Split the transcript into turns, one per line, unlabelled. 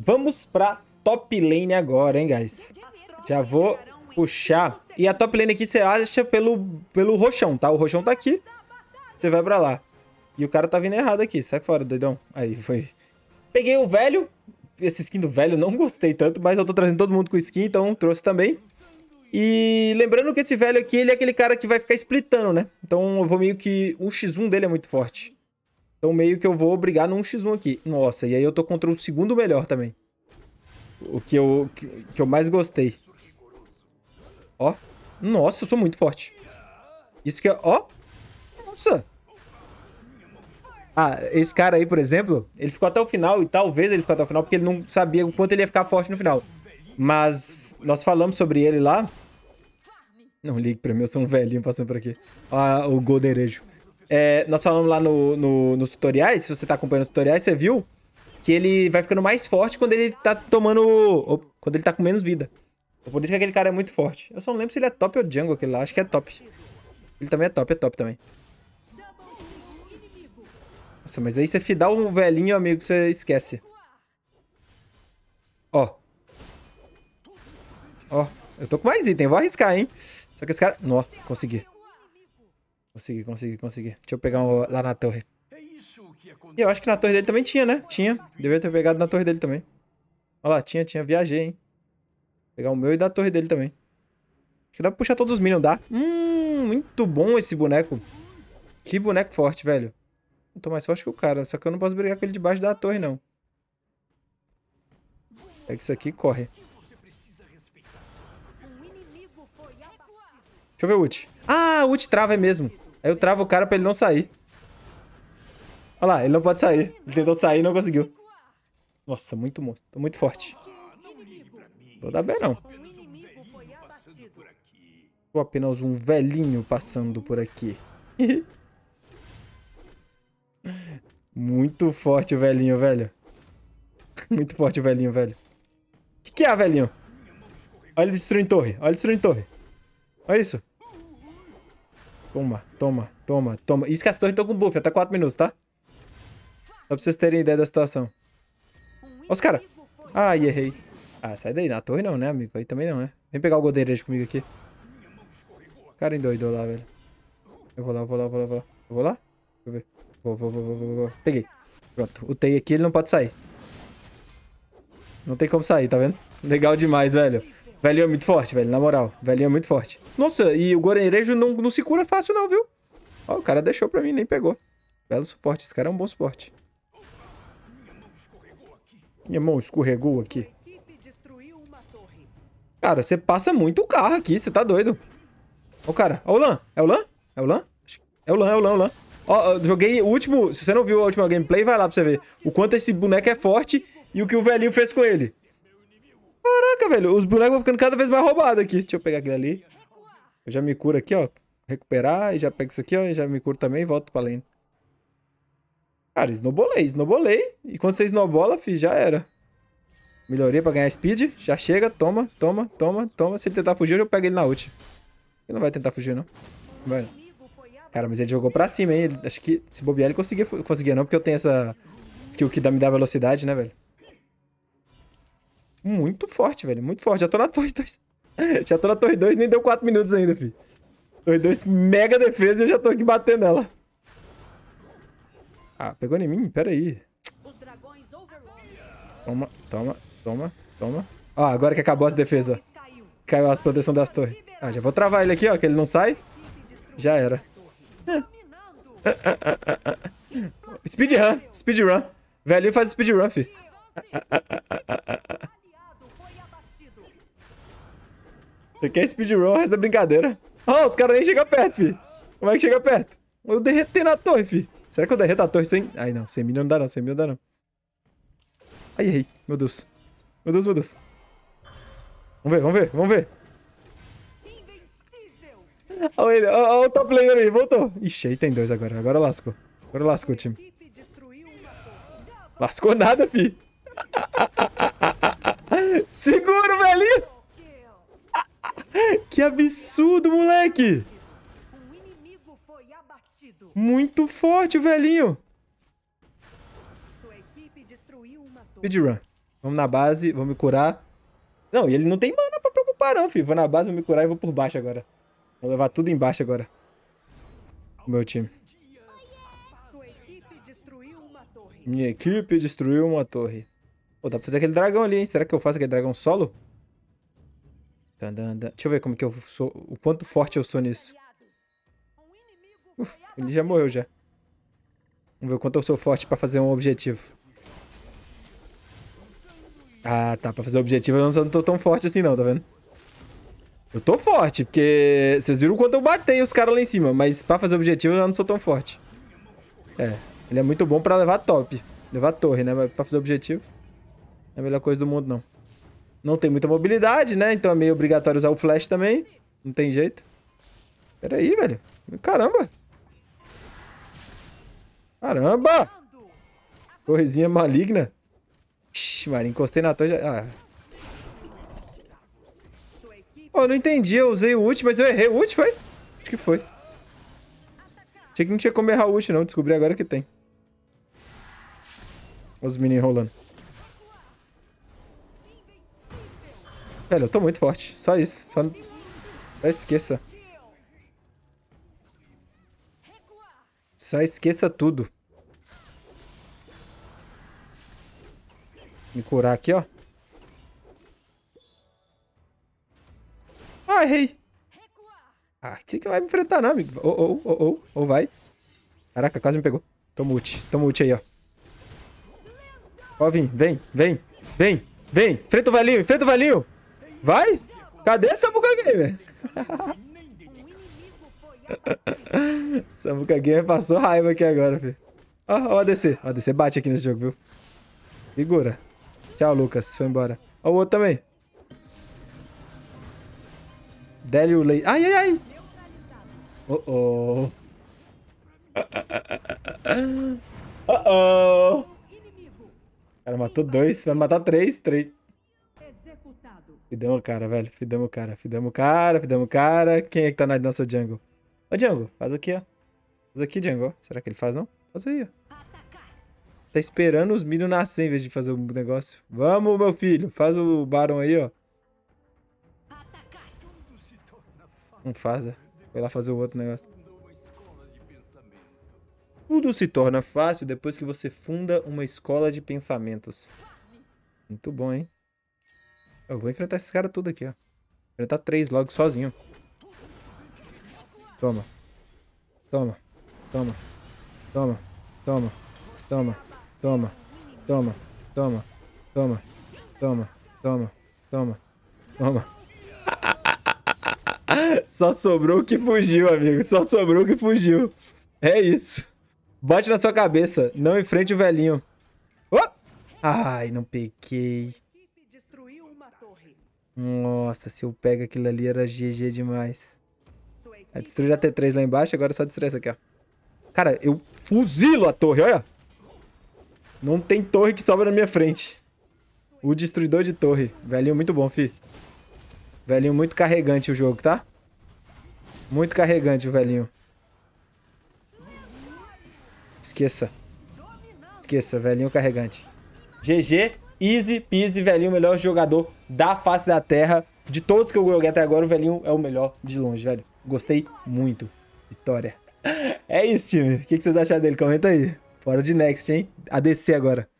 Vamos pra top lane agora, hein, guys? Já vou puxar. E a top lane aqui você acha pelo, pelo roxão, tá? O roxão tá aqui. Você vai pra lá. E o cara tá vindo errado aqui. Sai fora, doidão. Aí, foi. Peguei o velho. Esse skin do velho não gostei tanto, mas eu tô trazendo todo mundo com skin, então trouxe também. E lembrando que esse velho aqui, ele é aquele cara que vai ficar splitando, né? Então eu vou meio que... O X1 dele é muito forte. Então meio que eu vou brigar num x1 aqui. Nossa, e aí eu tô contra o segundo melhor também. O que eu, que, que eu mais gostei. Ó. Nossa, eu sou muito forte. Isso que é... Ó. Nossa. Ah, esse cara aí, por exemplo, ele ficou até o final, e talvez ele ficou até o final, porque ele não sabia o quanto ele ia ficar forte no final. Mas nós falamos sobre ele lá. Não ligue pra mim, eu sou um velhinho passando por aqui. Ah, o Golderejo. É, nós falamos lá no, no, nos tutoriais, se você tá acompanhando os tutoriais, você viu que ele vai ficando mais forte quando ele tá tomando... Quando ele tá com menos vida. É por isso que aquele cara é muito forte. Eu só não lembro se ele é top ou jungle aquele lá. Acho que é top. Ele também é top, é top também. Nossa, mas aí você fidar um velhinho, amigo, você esquece. Ó. Ó. Eu tô com mais item, vou arriscar, hein? Só que esse cara... Nossa, consegui. Consegui, consegui, consegui. Deixa eu pegar um lá na torre. É e eu acho que na torre dele também tinha, né? Tinha. Devia ter pegado na torre dele também. Olha lá, tinha, tinha. Viajei, hein? Vou pegar o meu e da torre dele também. Acho que dá pra puxar todos os minions, dá? Hum, muito bom esse boneco. Que boneco forte, velho. Eu tô mais forte que o cara, só que eu não posso brigar com ele debaixo da torre, não. Pega é isso aqui e corre. Deixa eu ver o ult. Ah, o ult trava é mesmo. Aí eu travo o cara pra ele não sair. Olha lá, ele não pode sair. Ele tentou sair e não conseguiu. Nossa, muito monstro. Tô muito forte. Vou dar bem, não. Ou apenas um velhinho passando por aqui. muito forte o velhinho, velho. muito forte o velhinho, velho. O que, que é, velhinho? Olha ele destruindo torre. Olha ele destruindo torre. Olha isso. Toma, toma, toma, toma. Isso que as torres estão com buff até 4 minutos, tá? Só pra vocês terem ideia da situação. Ó os caras. Ai, errei. Ah, sai daí. Na torre não, né, amigo? Aí também não, né? Vem pegar o goderejo comigo aqui. O cara endoidou lá, velho. Eu vou lá, eu vou lá, eu vou lá, eu vou lá. Eu vou lá? Deixa eu ver. Vou, vou, vou, vou, vou, vou. Peguei. Pronto. O Tei aqui, ele não pode sair. Não tem como sair, tá vendo? Legal demais, velho. Velhinho é muito forte, velho. Na moral, velhinho é muito forte. Nossa, e o Gorenrejo não, não se cura fácil não, viu? Ó, o cara deixou pra mim, nem pegou. Belo suporte. Esse cara é um bom suporte. Minha mão escorregou aqui. Cara, você passa muito o carro aqui. Você tá doido. Ó o cara. Ó o Lan. É o Lan? É o Lan? É o Lan, é o Lan, é o Lan. Ó, joguei o último... Se você não viu a última gameplay, vai lá pra você ver. O quanto esse boneco é forte e o que o velhinho fez com ele. Caraca, velho, os bonecos vão ficando cada vez mais roubados aqui. Deixa eu pegar aquele ali. Eu já me curo aqui, ó. Recuperar, e já pego isso aqui, ó. E já me curo também e volto pra lane. Cara, snowbolei, snowbolei. E quando você snowbola, fi, já era. Melhoria pra ganhar speed. Já chega, toma, toma, toma, toma. Se ele tentar fugir, eu pego ele na ult. Ele não vai tentar fugir, não. Velho. Cara, mas ele jogou pra cima, hein? Ele, acho que se bobear, ele conseguia, conseguia não, porque eu tenho essa skill que dá, me dá velocidade, né, velho? Muito forte, velho. Muito forte. Já tô na torre 2. já tô na torre 2, nem deu 4 minutos ainda, fi. Torre 2, mega defesa e eu já tô aqui batendo nela. Ah, pegou em mim? Pera aí. Toma, toma, toma, toma. Ó, agora que acabou as defesas. Caiu as proteção das torres. Ah, já vou travar ele aqui, ó, que ele não sai. Já era. speedrun, speedrun. velho faz speedrun, fi. Você quer speedrun, o resto é brincadeira. Ó, oh, os caras nem chegam perto, fi. Como é que chega perto? Eu derretei na torre, fi. Será que eu derreto a torre sem... Ai, não. Sem milha não dá, não. Sem milha não dá, não. Ai, errei. Meu Deus. Meu Deus, meu Deus. Vamos ver, vamos ver, vamos ver. Olha ele, olha, o top laner aí, voltou. Ixi, aí tem dois agora. Agora lascou. Agora lascou o time. Lascou nada, fi. absurdo, moleque! Muito forte, velhinho! Speedrun. Vamos na base, vamos me curar. Não, e ele não tem mana pra preocupar, não, filho. Vou na base, vou me curar e vou por baixo agora. Vou levar tudo embaixo agora. O meu time. Minha equipe destruiu uma torre. Pô, dá pra fazer aquele dragão ali, hein? Será que eu faço aquele dragão solo? Tá, tá, tá. Deixa eu ver como que eu sou. O quanto forte eu sou nisso. Uf, ele já morreu já. Vamos ver o quanto eu sou forte pra fazer um objetivo. Ah, tá. Pra fazer objetivo eu não tô tão forte assim não, tá vendo? Eu tô forte, porque... Vocês viram quanto eu batei os caras lá em cima. Mas pra fazer objetivo eu não sou tão forte. É. Ele é muito bom pra levar top. Levar torre, né? Mas pra fazer objetivo... é a melhor coisa do mundo, não. Não tem muita mobilidade, né? Então é meio obrigatório usar o flash também. Não tem jeito. Pera aí, velho. Caramba. Caramba. Correzinha maligna. Ixi, Maria, encostei na torre já... Ah. eu não entendi. Eu usei o ult, mas eu errei. O ult foi? Acho que foi. Achei que não tinha como errar o ult, não. Descobri agora que tem. Os mini rolando. Velho, eu tô muito forte. Só isso. Só... Só esqueça. Só esqueça tudo. Me curar aqui, ó. Ah, errei. Ah, o que vai me enfrentar não, amigo. Ou, ou, ou, ou, ou vai. Caraca, quase me pegou. Toma ult. Toma ult aí, ó. Ó, vem, vem, vem, vem, vem. Enfrenta o velhinho, enfrenta o velhinho. Vai! Cadê essa Samuka Gamer? Samuka Gamer passou raiva aqui agora, filho. Ó, ó ADC. Ó, ADC bate aqui nesse jogo, viu? Segura. Tchau, Lucas. Foi embora. Ó o outro também. Délio Lei. Ai, ai, ai! Oh, oh. Oh, oh. O cara matou dois. Vai matar três. Três. Fidamos o cara, velho. Fidamos o cara, fidamos o cara, fidamos o cara. Quem é que tá na nossa Django? Ô, Django, faz aqui, ó. Faz aqui, Django. Será que ele faz, não? Faz aí, ó. Tá esperando os milho nascer em vez de fazer o um negócio. Vamos, meu filho. Faz o Baron aí, ó. Não faz, né? Foi lá fazer o outro negócio. Tudo se torna fácil depois que você funda uma escola de pensamentos. Muito bom, hein? Eu vou enfrentar esses caras tudo aqui, ó. Enfrentar três logo sozinho. Toma. Toma. Toma. Toma. Toma. Toma. Toma. Toma. Toma. Toma. Toma. Toma. Toma. Toma. Só sobrou o que fugiu, amigo. Só sobrou o que fugiu. É isso. Bote na sua cabeça. Não enfrente o velhinho. Oh! Ai, não peguei. Nossa, se eu pego aquilo ali era GG demais. É destruir a T3 lá embaixo, agora é só destruir essa aqui, ó. Cara, eu fuzilo a torre, olha. Não tem torre que sobra na minha frente. O destruidor de torre. Velhinho muito bom, fi. Velhinho muito carregante o jogo, tá? Muito carregante o velhinho. Esqueça. Esqueça, velhinho carregante. GG. Easy peasy, velhinho, o melhor jogador da face da terra. De todos que eu joguei até agora, o velhinho é o melhor de longe, velho. Gostei muito. Vitória. É isso, time. O que vocês acharam dele? Comenta aí. fora de next, hein? ADC agora.